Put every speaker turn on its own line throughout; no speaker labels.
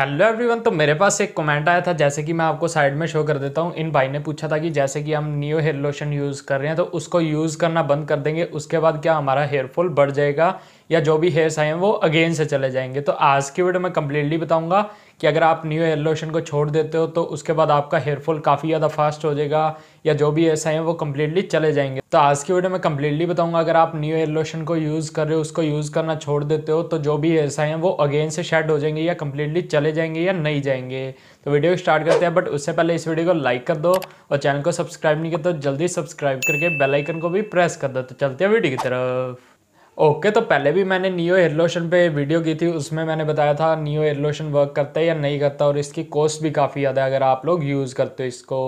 hello everyone तो मेरे पास एक कमेंट आया था जैसे कि मैं आपको साइड में शो कर देता हूँ इन भाई ने पूछा था कि जैसे कि हम न्यू हेयर लोशन यूज़ कर रहे हैं तो उसको यूज़ करना बंद कर देंगे उसके बाद क्या हमारा हेयरफॉल बढ़ जाएगा या जो भी हेयर्स आए हैं वो अगेन से चले जाएंगे तो आज की वीडियो में कम्प्लीटली बताऊँगा कि अगर आप न्यू हेयर लोशन को छोड़ देते हो तो उसके बाद आपका हेयरफॉल काफ़ी ज़्यादा फास्ट हो जाएगा या जो भी ऐसा है वो कम्प्लीटली चले जाएंगे तो आज की वीडियो में कम्प्लीटली बताऊंगा अगर आप न्यू हेयर लोशन को यूज़ कर रहे हो उसको यूज़ करना छोड़ देते हो तो जो भी ऐसा है वो अगेन से शेड हो जाएंगे या कम्प्लीटली चले जाएंगे या नहीं जाएंगे तो वीडियो स्टार्ट करते हैं बट उससे पहले इस वीडियो को लाइक कर दो और चैनल को सब्सक्राइब नहीं कर दो तो जल्दी सब्सक्राइब करके बेलाइकन को भी प्रेस कर दो तो चलते हैं वीडियो की तरफ ओके तो पहले भी मैंने नियो एयर लोशन पे वीडियो की थी उसमें मैंने बताया था नियो एयर लोशन वर्क करता है या नहीं करता और इसकी कॉस्ट भी काफ़ी ज़्यादा है अगर आप लोग यूज़ करते हो इसको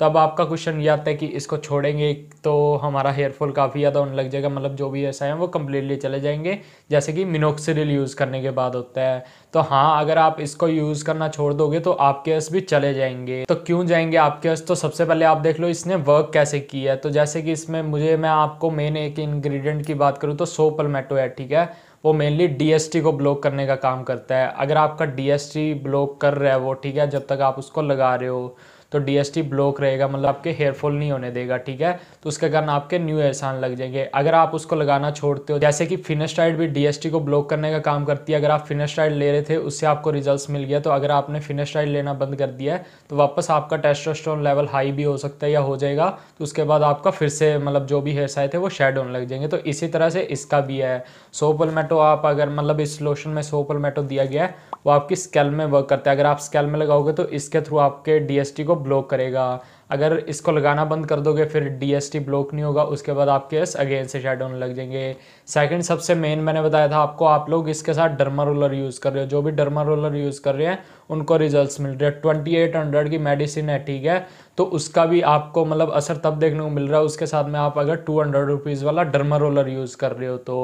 तो अब आपका क्वेश्चन ये आता है कि इसको छोड़ेंगे तो हमारा हेयरफॉल काफ़ी ज़्यादा होने लग जाएगा मतलब जो भी ऐसा है वो कम्प्लीटली चले जाएंगे जैसे कि मिनोक्सिडिल यूज़ करने के बाद होता है तो हाँ अगर आप इसको यूज़ करना छोड़ दोगे तो आपके अस भी चले जाएंगे तो क्यों जाएंगे आपके अस तो सबसे पहले आप देख लो इसने वर्क कैसे की है तो जैसे कि इसमें मुझे मैं आपको मेन एक इन्ग्रीडियंट की बात करूँ तो सो पलमेटो है ठीक है वो मेनली डीएसटी को ब्लॉक करने का काम करता है अगर आपका डीएसटी ब्लॉक कर रहा है वो ठीक है जब तक आप उसको लगा रहे हो तो डी ब्लॉक रहेगा मतलब आपके हेयरफॉल नहीं होने देगा ठीक है तो उसके कारण आपके न्यू एहसान लग जाएंगे अगर आप उसको लगाना छोड़ते हो जैसे कि फिनेस्टाइड भी डीएसटी को ब्लॉक करने का काम करती है अगर आप फिनेस्टाइड ले रहे थे उससे आपको रिजल्ट मिल गया तो अगर आपने फिनेस्टाइड लेना बंद कर दिया है तो वापस आपका टेस्टोस्टोन लेवल हाई भी हो सकता है या हो जाएगा तो उसके बाद आपका फिर से मतलब जो भी हेयर आए थे वो शेड होने लग जाएंगे तो इसी तरह से इसका भी है सोपलमेटो आप अगर मतलब इस लोशन में सोपलमेटो दिया गया है वो आपकी स्केल में वर्क करता है अगर आप स्केल में लगाओगे तो इसके थ्रू आपके डीएसटी को ब्लॉक करेगा अगर इसको लगाना बंद कर दोगे फिर डीएसटी ब्लॉक नहीं होगा उसके बाद आपके अगेन से होने लग जाएंगे सेकंड सबसे मेन मैंने बताया था आपको आप लोग इसके साथ डर्मा रोलर यूज़ कर रहे हो जो भी डर्मा रोलर यूज़ कर रहे हैं उनको रिजल्ट मिल रहे हैं ट्वेंटी एट हंड्रेड की मेडिसिन है ठीक है तो उसका भी आपको मतलब असर तब देखने को मिल रहा है उसके साथ में आप अगर टू हंड्रेड रुपीज़ वाला डर्मा रोलर यूज़ कर रहे हो तो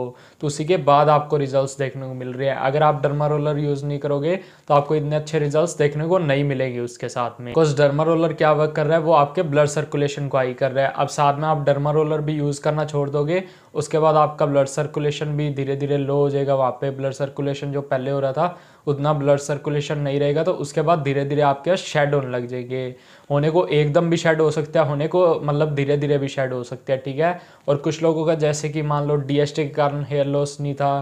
तो उसी के बाद आपको रिजल्ट देखने को मिल रहे हैं अगर आप डर्मा रोलर यूज़ नहीं करोगे तो आपको इतने अच्छे रिजल्ट देखने को नहीं मिलेंगे उसके साथ में बिकॉज डर्मा रोलर क्या वर्क कर रहा है वो आपके ब्लड सर्कुलेशन को हाई कर रहा है अब साथ में आप डर्मा रोलर भी यूज़ करना छोड़ दोगे उसके बाद आपका ब्लड सर्कुलेशन भी धीरे धीरे लो हो जाएगा वहाँ पे ब्लड सर्कुलेशन जो पहले हो रहा था उतना ब्लड सर्कुलेशन नहीं रहेगा तो उसके बाद धीरे धीरे आपके यहाँ शेड होने लग जाएंगे होने को एकदम भी शेड हो सकता है होने को मतलब धीरे धीरे भी शेड हो सकता है ठीक है और कुछ लोगों का जैसे कि मान लो टी के कारण हेयर लॉस नहीं था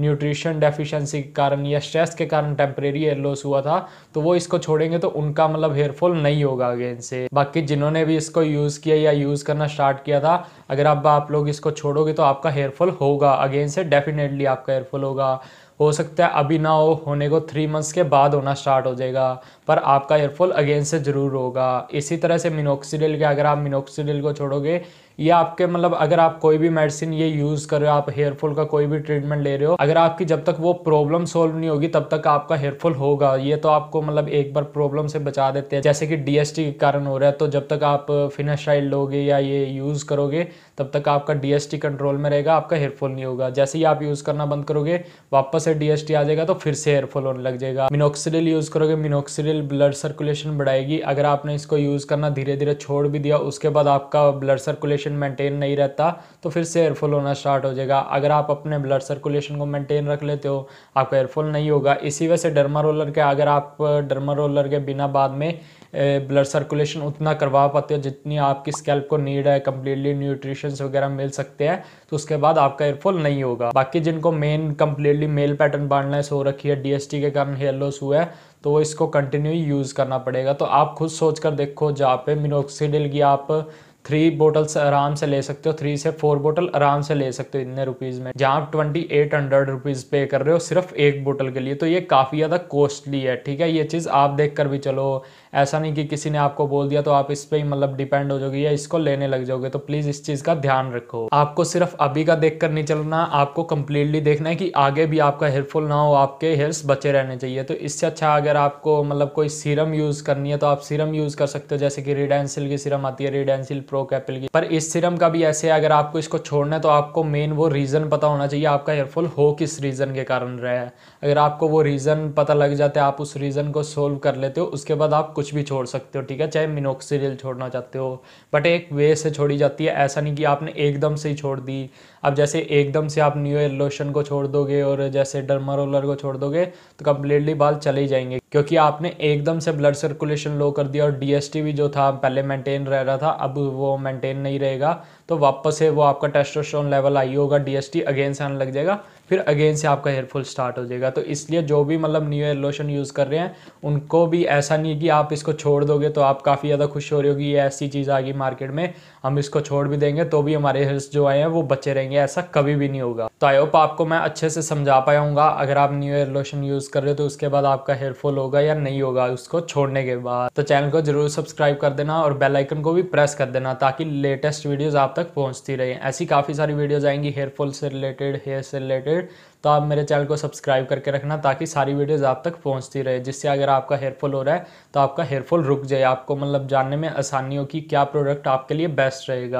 न्यूट्रिशन डेफिशिएंसी के कारण या स्ट्रेस के कारण टेम्परेरी हेयर लॉस हुआ था तो वो इसको छोड़ेंगे तो उनका मतलब हेयर फॉल नहीं होगा अगेन से बाकी जिन्होंने भी इसको यूज़ किया या यूज़ करना स्टार्ट किया था अगर आप आप लोग इसको छोड़ोगे तो आपका हेयर फॉल होगा अगेन से डेफिनेटली आपका हेयर फॉल होगा हो सकता है अभी ना हो होने को थ्री मंथ्स के बाद होना स्टार्ट हो जाएगा पर आपका एयरफॉल अगेन से ज़रूर होगा इसी तरह से मिनोक्सीडिल के अगर आप मिनोक्सीडिल को छोड़ोगे या आपके मतलब अगर आप कोई भी मेडिसिन ये यूज़ कर रहे हो आप हेयरफॉल का कोई भी ट्रीटमेंट ले रहे हो अगर आपकी जब तक वो प्रॉब्लम सॉल्व नहीं होगी तब तक आपका हेयरफॉल होगा ये तो आपको मतलब एक बार प्रॉब्लम से बचा देते हैं जैसे कि डीएसटी के कारण हो रहा है तो जब तक आप फिनाशाइल लोगे या ये यूज़ करोगे तब तक आपका डीएसटी कंट्रोल में रहेगा आपका हेयरफॉल नहीं होगा जैसे ही आप यूज़ करना बंद करोगे वापस से डीएसटी आ जाएगा तो फिर से एयरफॉल होने लग जाएगा मिनोक्सिडिल यूज करोगे मिनोक्सिडिल ब्लड सर्कुलेशन बढ़ाएगी अगर आपने इसको यूज करना धीरे धीरे छोड़ भी दिया उसके बाद आपका ब्लड सर्कुलेशन मेंटेन नहीं रहता तो फिर से एयरफॉल होना स्टार्ट हो जाएगा अगर आप अपने ब्लड सर्कुलेशन को मेंटेन रख लेते हो आपका एयरफॉल नहीं होगा इसी वजह से डर्मा रोलर के अगर आप डर्मा रोलर के बिना बाद में ब्लड सर्कुलेशन उतना करवा पाते हो जितनी आपकी स्कैल्प को नीड है कम्प्लीटली न्यूट्रिशंस वगैरह मिल सकते हैं तो उसके बाद आपका एयरफॉल नहीं होगा बाकी जिनको main completely male pattern baldness हो रखी है डीएसटी के कारण हेयर लॉस हुआ है तो इसको कंटिन्यू यूज़ करना पड़ेगा तो आप खुद सोच कर देखो जहाँ पे मिनोक्सीडिल की आप थ्री बोटल्स आराम से ले सकते हो थ्री से फोर बोटल आराम से ले सकते हो इतने रुपीज़ में जहाँ आप ट्वेंटी एट हंड्रेड रुपीज़ पे कर रहे हो सिर्फ एक बोटल के लिए तो ये काफ़ी ज़्यादा कॉस्टली है ठीक है ये चीज़ आप देख कर भी चलो ऐसा नहीं कि किसी ने आपको बोल दिया तो आप इस पर ही मतलब डिपेंड हो जाओगे या इसको लेने लग जाओगे तो प्लीज़ इस चीज़ का ध्यान रखो आपको सिर्फ अभी का देख कर नहीं चलना आपको कंप्लीटली देखना है कि आगे भी आपका हेल्पफुल ना हो आपके हेयर्स बचे रहने चाहिए तो इससे अच्छा अगर आपको मतलब कोई सीरम यूज़ करनी है तो आप सीरम यूज़ कर सकते हो जैसे कि रिडेंसिल की सीरम आती है रिडेंसिल प्रो प्रोकैपिल की पर इस सिरम का भी ऐसे है अगर आपको इसको छोड़ना है तो आपको मेन वो रीज़न पता होना चाहिए आपका हेयरफॉल हो किस रीज़न के कारण रहा है अगर आपको वो रीज़न पता लग जाता है आप उस रीज़न को सोल्व कर लेते हो उसके बाद आप कुछ भी छोड़ सकते हो ठीक है चाहे मिनोक्सीरियल छोड़ना चाहते हो बट एक वे से छोड़ी जाती है ऐसा नहीं कि आपने एकदम से ही छोड़ दी अब जैसे एकदम से आप न्यू एयर लोशन को छोड़ दोगे और जैसे डरमा रोलर को छोड़ दोगे तो कम्प्लीटली बाल चले ही जाएंगे क्योंकि आपने एकदम से ब्लड सर्कुलेशन लो कर दिया और डीएसटी भी जो था पहले मेंटेन रह रहा था अब वो मेंटेन नहीं रहेगा तो वापस से वो आपका टेस्टोस्टेरोन लेवल आई होगा डीएसटी अगेन से आने लग जाएगा फिर अगेन से आपका हेयरफॉल स्टार्ट हो जाएगा तो इसलिए जो भी मतलब न्यू हेयर लोशन यूज़ कर रहे हैं उनको भी ऐसा नहीं है कि आप इसको छोड़ दोगे तो आप काफ़ी ज़्यादा खुश हो रही होगी ये ऐसी चीज़ आ गई मार्केट में हम इसको छोड़ भी देंगे तो भी हमारे हेयर्स जो आए हैं वो बचे रहेंगे ऐसा कभी भी नहीं होगा तो आई होप आपको मैं अच्छे से समझा पाया हूँ अगर आप न्यू हेयर लोशन यूज़ कर रहे हो तो उसके बाद आपका हेयरफॉल होगा या नहीं होगा उसको छोड़ने के बाद तो चैनल को जरूर सब्सक्राइब कर देना और बेलाइकन को भी प्रेस कर देना ताकि लेटेस्ट वीडियोज़ आप तक पहुंचती रहे ऐसी काफ़ी सारी वीडियोस आएंगी हेयर फॉल से रिलेटेड हेयर से रिलेटेड तो आप मेरे चैनल को सब्सक्राइब करके रखना ताकि सारी वीडियोस आप तक पहुंचती रहे जिससे अगर आपका हेयरफॉल हो रहा है तो आपका हेयरफॉल रुक जाए आपको मतलब जानने में आसानी हो कि क्या प्रोडक्ट आपके लिए बेस्ट रहेगा